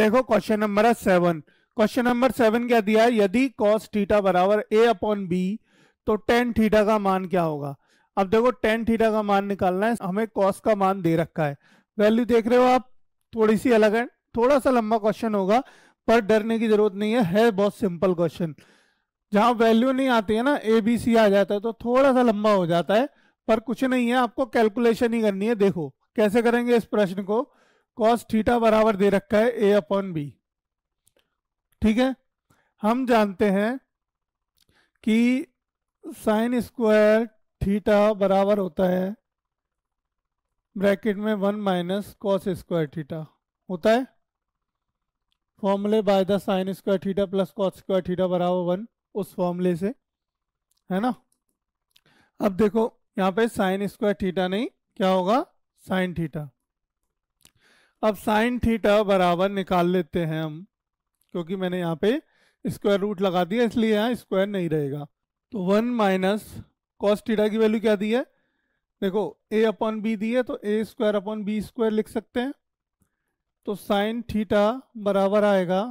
देखो question number है seven question number seven क्या दिया है यदि कॉस थीटा बराबर ए अपॉन बी तो टेन थीटा का मान क्या होगा अब देखो टेन थीटा का मान निकालना है हमें कॉस का मान दे रखा है वैल्यू देख रहे हो आप थोड़ी सी अलग है थोड़ा सा लंबा क्वेश्चन होगा पर डरने की जरूरत नहीं है है बहुत सिंपल क्वेश्चन जहां वैल्यू नहीं आती है ना ए बी सी आ जाता है तो थोड़ा सा लंबा हो जाता है पर कुछ नहीं है आपको कैलकुलेशन ही करनी है देखो कैसे करेंगे इस प्रश्न को कॉस थीटा बराबर दे रखा है ए अपॉन बी ठीक है हम जानते हैं कि साइन स्क्वायर थीटा बराबर होता है ब्रैकेट में one minus cos square theta होता है फॉर्मूले by the sine square theta plus cos square theta बराबर वन उस फॉर्मूले से है ना अब देखो यहाँ पे साइन स्क्वायर थीटा नहीं क्या होगा साइन थीटा अब साइन थीटा बराबर निकाल लेते हैं हम क्योंकि मैंने यहाँ पे स्क्वायर रूट लगा दिया इसलिए यहाँ स्क्वायर नहीं रहेगा तो वन माइनस कॉस थीटा की वैल्यू क्या दी है देखो ए अपॉन बी दी है तो A square upon B square लिख सकते हैं तो साइन थीटा बराबर आएगा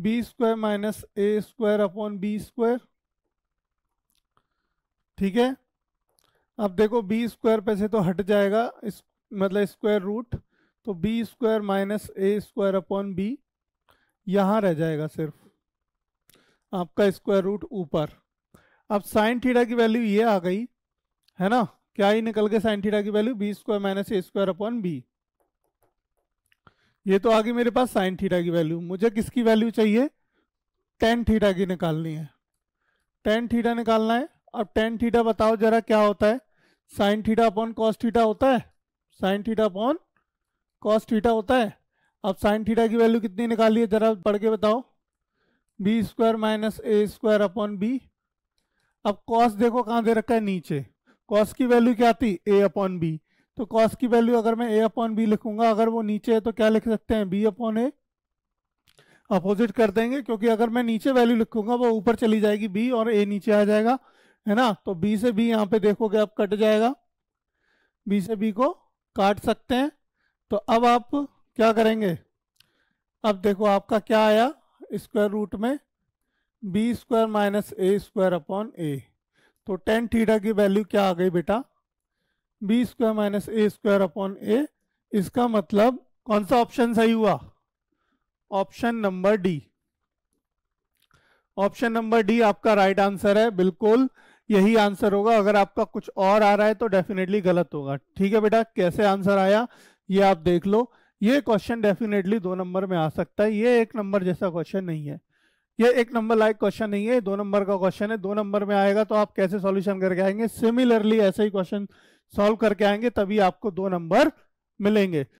B square minus A square upon B square ठीक है अब देखो बी स्क्वायर पे से तो हट जाएगा इस, मतलब स्क्वायर रूट तो B square minus A square upon B यहाँ रह जाएगा सिर्फ आपका स्क्वायर रूट ऊपर अब साइन थीटा की वैल्यू ये आ गई है ना क्या ही निकल गया साइन थीटा की value B square minus A square upon B ये तो आ गई मेरे पास साइन थीटा की वैल्यू मुझे किसकी वैल्यू चाहिए टेन थीटा की निकालनी है टेन थीटा निकालना है अब टेन थीटा बताओ जरा क्या होता है sine theta upon cos theta होता है sine theta upon cos theta होता है अब साइन थीटा की वैल्यू कितनी निकाली है जरा पढ़ के बताओ B square minus A square upon B अब कॉस देखो कहाँ दे रखा है नीचे कॉस की वैल्यू क्या थी ए अपॉन बी तो कॉस की वैल्यू अगर मैं ए अपॉन बी लिखूंगा अगर वो नीचे है तो क्या लिख सकते हैं बी अपॉन ए अपोजिट कर देंगे क्योंकि अगर मैं नीचे वैल्यू लिखूंगा वो ऊपर चली जाएगी बी और ए नीचे आ जाएगा है ना तो बी से बी यहाँ पे देखोगे आप कट जाएगा बी से बी को काट सकते हैं तो अब आप क्या करेंगे अब देखो आपका क्या आया स्क्वायर रूट में B square minus A square upon A तो टेन थीटा की वैल्यू क्या आ गई बेटा B square minus A square upon A इसका मतलब कौन सा ऑप्शन सही हुआ option number D option number D आपका राइट आंसर है बिल्कुल यही आंसर होगा अगर आपका कुछ और आ रहा है तो डेफिनेटली गलत होगा ठीक है बेटा कैसे आंसर आया ये आप देख लो ये क्वेश्चन डेफिनेटली दो नंबर में आ सकता है ये एक नंबर जैसा क्वेश्चन नहीं है ये एक नंबर लाइक क्वेश्चन नहीं है दो नंबर का क्वेश्चन है दो नंबर में आएगा तो आप कैसे सॉल्यूशन करके आएंगे सिमिलरली ऐसे ही क्वेश्चन सॉल्व करके आएंगे तभी आपको दो नंबर मिलेंगे